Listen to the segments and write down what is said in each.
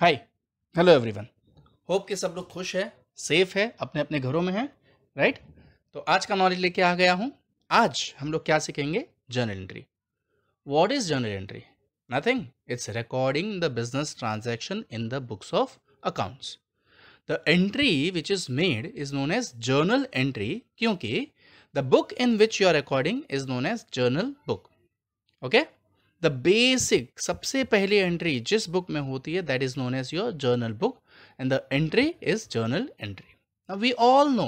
Hi hello everyone hope के सब लोग खुश हैं सेफ है अपने अपने घरों में हैं राइट तो आज का नॉलेज लेके आ गया हूँ आज हम लोग क्या सीखेंगे journal entry what is journal entry nothing it's recording the business transaction in the books of accounts the entry which is made is known as journal entry क्योंकि the book in which you are recording is known as journal book okay the basic सबसे पहली entry जिस book में होती है that is known as your journal book and the entry is journal entry we all know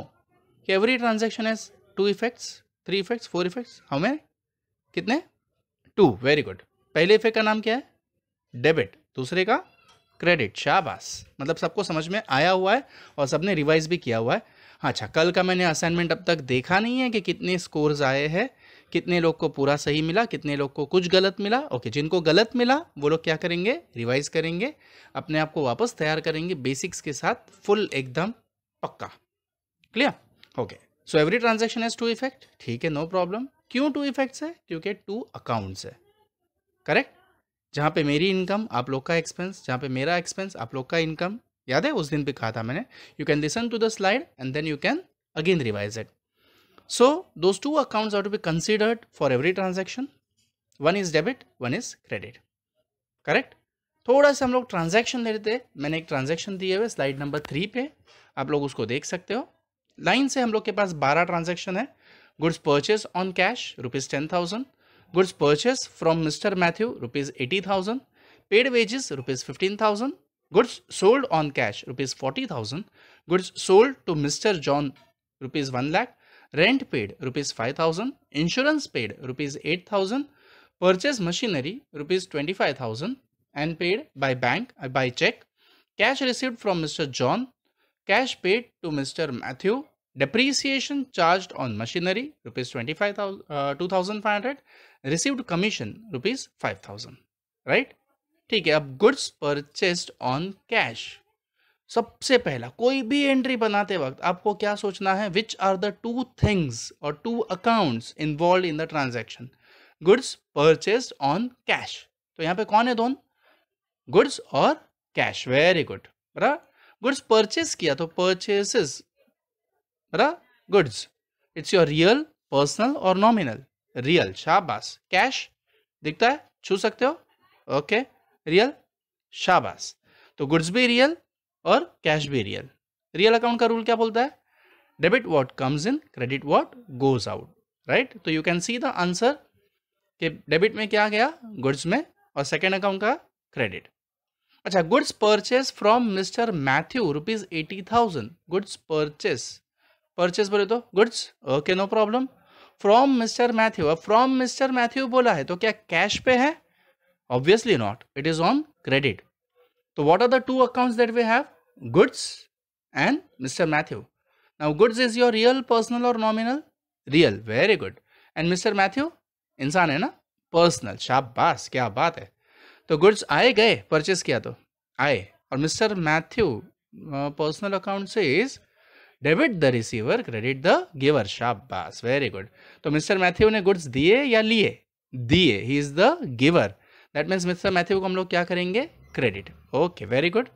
कि every transaction has two effects three effects four effects हमें कितने two very good पहले इफेक्ट का नाम क्या है डेबिट दूसरे का क्रेडिट शाबाश मतलब सबको समझ में आया हुआ है और सबने रिवाइज भी किया हुआ है हाँ, अच्छा कल का मैंने असाइनमेंट अब तक देखा नहीं है कि कितने स्कोर्स आए हैं कितने लोग को पूरा सही मिला कितने लोग को कुछ गलत मिला ओके जिनको गलत मिला वो लोग क्या करेंगे रिवाइज करेंगे अपने आप को वापस तैयार करेंगे बेसिक्स के साथ फुल एकदम पक्का clear okay so every transaction has two effect ठीक है नो प्रॉब्लम क्यों टू इफेक्ट्स है क्योंकि टू अकाउंट्स है करेक्ट जहाँ पे मेरी इनकम आप लोग का एक्सपेंस जहाँ पे मेरा एक्सपेंस आप लोग का इनकम याद है उस दिन भी कहा था मैंने you can listen to the slide and then you can again revise it So those two accounts have to be considered for every transaction. One is debit, one is credit. Correct थोड़ा सा हम लोग transaction ले लेते हैं मैंने एक transaction दिए हुए स्लाइड नंबर थ्री पे आप लोग उसको देख सकते हो लाइन से हम लोग के पास बारह ट्रांजैक्शन है goods purchase on cash rupees ten thousand goods purchase from Mr Matthew rupees eighty thousand paid wages rupees fifteen thousand goods sold on cash rupees forty thousand goods sold to Mr John rupees one lakh rent paid rupees 5000 insurance paid rupees 8000 purchase machinery rupees 25000 and paid by bank uh, by check cash received from mr john cash paid to mr matthew depreciation charged on machinery rupees 25000 uh, 2500 received commission rupees 5000 right ठीक है अब goods purchased on cash सबसे पहला कोई भी entry बनाते वक्त आपको क्या सोचना है which are the two things और two accounts involve in the transaction goods purchased on cash तो यहाँ पे कौन है दोन गुड्स और कैश वेरी गुड बरा गुड्स परचेस किया तो परचेसेस बरा goods it's your real personal और नॉमिनल रियल शाबाश कैश दिखता है छू सकते हो ओके रियल शाबाश तो गुड्स भी रियल और कैश भी रियल रियल अकाउंट का रूल क्या बोलता है debit what comes in credit what goes out right तो you can see the answer कि डेबिट में क्या गया गुड्स में और सेकेंड अकाउंट का क्रेडिट अच्छा goods purchase from Mr Matthew rupees eighty thousand goods purchase purchase बोले तो goods okay no problem from Mr Matthew अब फ्रॉम मिस्टर मैथ्यू बोला है तो क्या कैश पे है obviously not it is on credit तो what are the two accounts that we have goods and Mr. Matthew. Now goods is your real, personal or nominal? Real. Very good. And Mr. Matthew? इंसान है ना personal शाबाश क्या बात है तो goods आए गए परचेस किया तो आए और मिस्टर मैथ्यू पर्सनल अकाउंट से is debit the receiver credit the giver शाबाश वेरी गुड तो मिस्टर मैथ्यू ने गुड्स दिए या लिए दिए ही is the giver that means Mr Matthew को हम लोग क्या करेंगे credit okay very good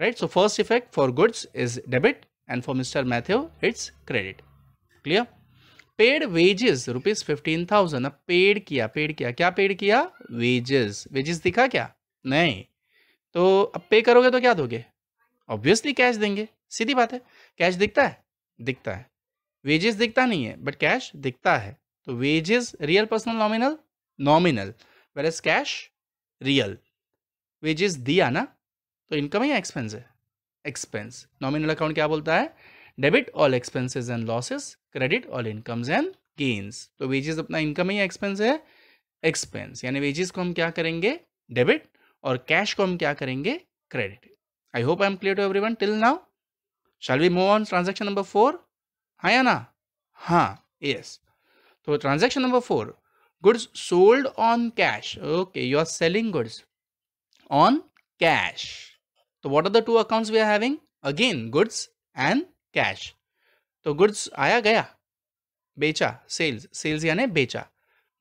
right? So first effect for goods is debit and for Mr. Matthew it's credit. Clear? Paid wages rupees fifteen thousand अब paid किया paid किया क्या paid किया वेजेस वेजेस दिखा क्या नहीं तो अब पे करोगे तो क्या दोगे ऑब्वियसली कैश देंगे सीधी बात है कैश दिखता है दिखता है वेजेस दिखता नहीं है बट कैश दिखता है तो wages real personal nominal nominal whereas cash real wages दिया ना तो इनकम या एक्सपेंस है एक्सपेंस नॉमिनल अकाउंट क्या बोलता है debit all expenses and losses credit all incomes and gains तो वेजेस अपना इनकम है या एक्सपेंस है एक्सपेंस यानी वेजेस को हम क्या करेंगे डेबिट और कैश को हम क्या करेंगे credit I hope I am clear to everyone till now shall we move on transaction number four हाँ या ना हाँ यस तो transaction number four goods sold on cash okay you are selling goods on cash तो what are the two accounts we are having again goods and cash तो goods आया गया बेचा सेल्स सेल्स यानी बेचा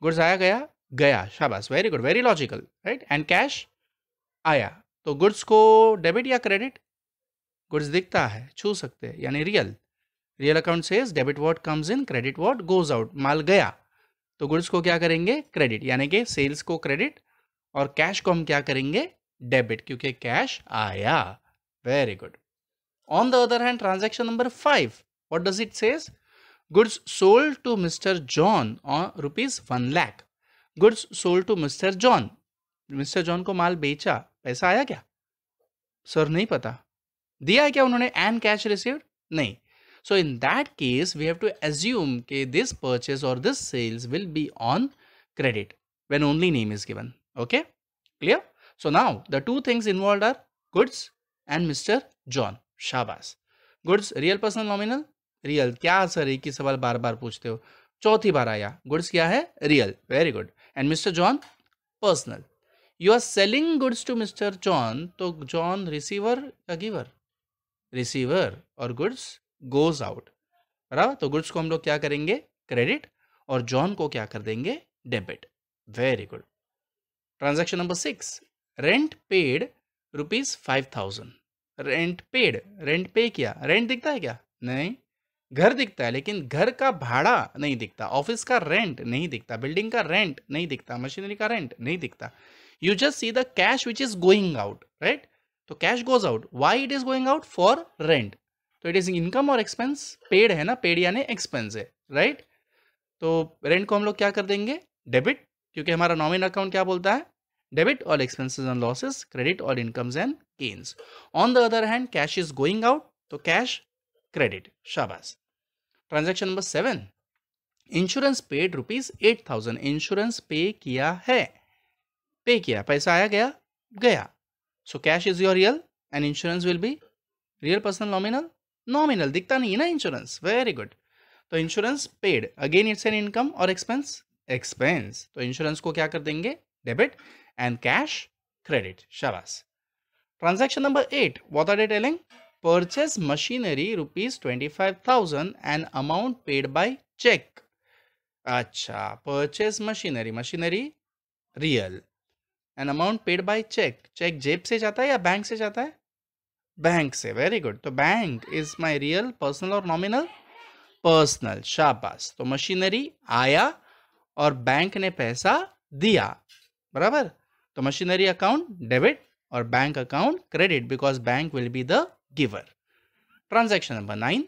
गुड्स आया गया गया शाबाश very good very logical right and cash आया तो गुड्स को डेबिट या क्रेडिट गुड्स दिखता है छू सकते हैं यानी रियल रियल अकाउंट से debit what comes in credit what goes out माल गया तो गुड्स को क्या करेंगे क्रेडिट यानी कि सेल्स को क्रेडिट और कैश को हम क्या करेंगे डेबिट क्योंकि कैश आया very good on the other hand transaction number five what does it says goods sold to Mr John rupees one lakh goods sold to Mr John Mr John को माल बेचा पैसा आया क्या सर नहीं पता दिया है क्या उन्होंने एन कैश रिसीव नहीं so in that case we have to assume के दिस परचेज और this sales will be on credit when only name is given okay clear So now the two things involved are goods and Mr. John. Shabas. Goods real personal nominal real क्या sir एक ही सवाल बार बार पूछते हो चौथी बार आया goods क्या है real very good and Mr John personal you are selling goods to Mr John तो जॉन रिसीवर या गिवर रिसीवर और गुड्स गोज आउट बराबर तो गुड्स को हम लोग क्या करेंगे क्रेडिट और जॉन को क्या कर देंगे debit very good transaction number six rent paid rupees five thousand rent paid rent pay किया रेंट दिखता है क्या नहीं घर दिखता है लेकिन घर का भाड़ा नहीं दिखता ऑफिस का रेंट नहीं दिखता बिल्डिंग का रेंट नहीं दिखता मशीनरी का रेंट नहीं दिखता you just see the cash which is going out right तो cash goes out why it is going out for rent तो इट इज इनकम और एक्सपेंस पेड है ना पेड यानी एक्सपेंस है राइट right? तो रेंट को हम लोग क्या कर देंगे डेबिट क्योंकि हमारा नॉमिन अकाउंट क्या बोलता है debit all expenses and losses, credit all incomes and gains. On the other hand, cash is going out, so cash, credit. Shabas. Transaction number seven. Insurance paid rupees eight thousand insurance pay किया है pay किया पैसा आया गया गया so cash is your real and insurance will be real person nominal nominal दिखता नहीं है ना इंश्योरेंस वेरी गुड तो insurance paid again it's an income और एक्सपेंस एक्सपेंस तो इंश्योरेंस को क्या कर देंगे debit and cash credit. Shabas. Transaction number 8. What are they telling? Purchase machinery rupees 25,000 and amount paid by check. Acha. Purchase machinery. Machinery real. An amount paid by cheque cheque जेब से जाता है या bank से जाता है bank से very good तो bank is my real personal और नॉमिनल पर्सनल शाबाश तो मशीनरी आया और बैंक ने पैसा दिया बराबर तो मशीनरी अकाउंट डेबिट और bank account credit because bank will be the giver transaction number nine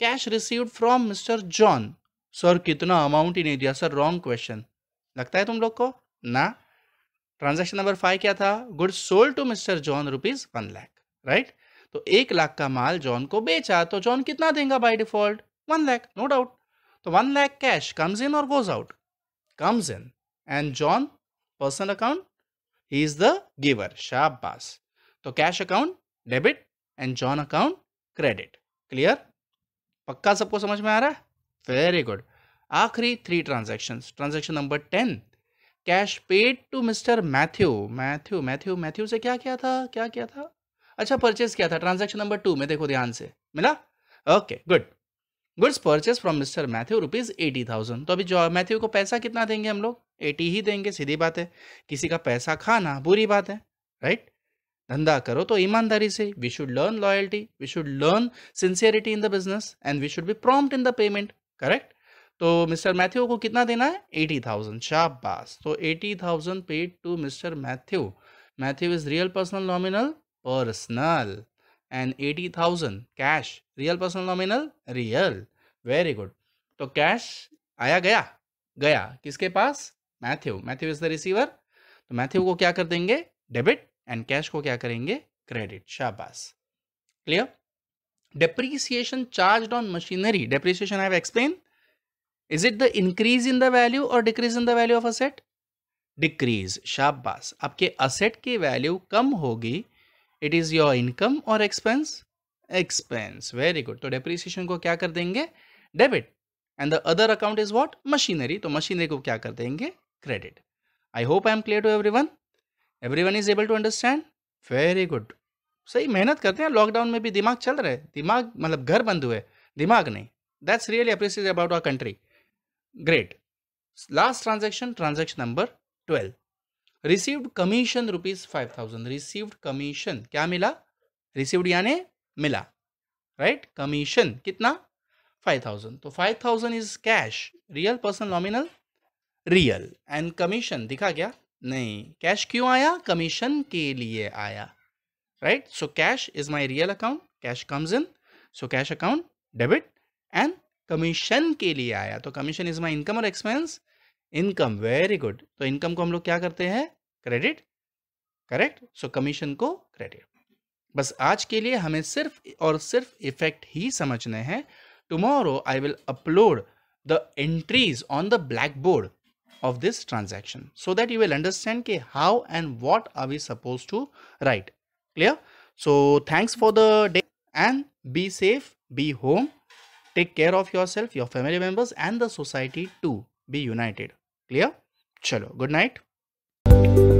cash receive from Mr John sir कितना अमाउंट ही नहीं दिया सर रॉन्ग क्वेश्चन लगता है तुम लोग को ना ट्रांजेक्शन नंबर फाइव क्या था good sold to Mr John rupees one lakh right तो एक लाख का माल जॉन को बेचा तो जॉन कितना देगा by default one lakh no doubt तो one lakh cash comes in और goes out comes in and John personal account is the giver शाह तो cash account debit and John account credit clear पक्का सबको समझ में आ रहा है वेरी गुड आखिरी three transaction transaction number ten cash paid to Mr Matthew Matthew Matthew Matthew से क्या किया था क्या किया था अच्छा परचेज किया था ट्रांजेक्शन नंबर टू में देखो ध्यान से मिला okay good goods purchase from Mr Matthew rupees eighty thousand तो अभी जो मैथ्यू को पैसा कितना देंगे हम लोग एटी ही देंगे सीधी बात है किसी का पैसा खाना बुरी बात है राइट धंधा करो तो ईमानदारी से we should learn loyalty we should learn sincerity in the business and we should be prompt in the payment correct तो मिस्टर मैथ्यू को कितना देना है एटी थाउजेंड शाबाश तो eighty thousand paid to Mr Matthew Matthew is real personal nominal personal and eighty thousand cash real personal nominal real very good तो cash आया गया गया किसके पास Matthew Matthew is the receiver तो मैथ्यू को क्या कर देंगे डेबिट एंड कैश को क्या करेंगे क्रेडिट शाबाश clear depreciation charge on machinery depreciation I explain is it the increase in the value और decrease in the value of asset decrease शाबाश आपके असेट की वैल्यू कम होगी इट इज योर इनकम और एक्सपेंस एक्सपेंस वेरी गुड तो depreciation को क्या कर देंगे debit and the other account is what machinery तो मशीनरी को क्या कर देंगे credit. I hope I am clear to everyone. Everyone is able to understand? Very good. सही मेहनत करते हैं लॉकडाउन में भी दिमाग चल रहे दिमाग मतलब घर बंद हुए दिमाग नहीं that's really appreciate about our country great last transaction transaction number twelve received commission rupees five thousand received commission क्या मिला रिसीव्ड यानी मिला राइट right? कमीशन कितना फाइव थाउजेंड तो five thousand is cash real person nominal real and commission दिखा गया नहीं cash क्यों आया कमीशन के लिए आया right so cash is my real account cash comes in so cash account debit and commission के लिए आया तो कमीशन इज माई इनकम और एक्सपेंस इनकम वेरी गुड तो इनकम को हम लोग क्या करते हैं क्रेडिट करेक्ट सो कमीशन को क्रेडिट बस आज के लिए हमें सिर्फ और सिर्फ इफेक्ट ही समझने हैं tomorrow I will upload the entries on the blackboard of this transaction so that you will understand ke how and what are we supposed to write clear so thanks for the day and be safe be home take care of yourself your family members and the society too be united clear chalo good night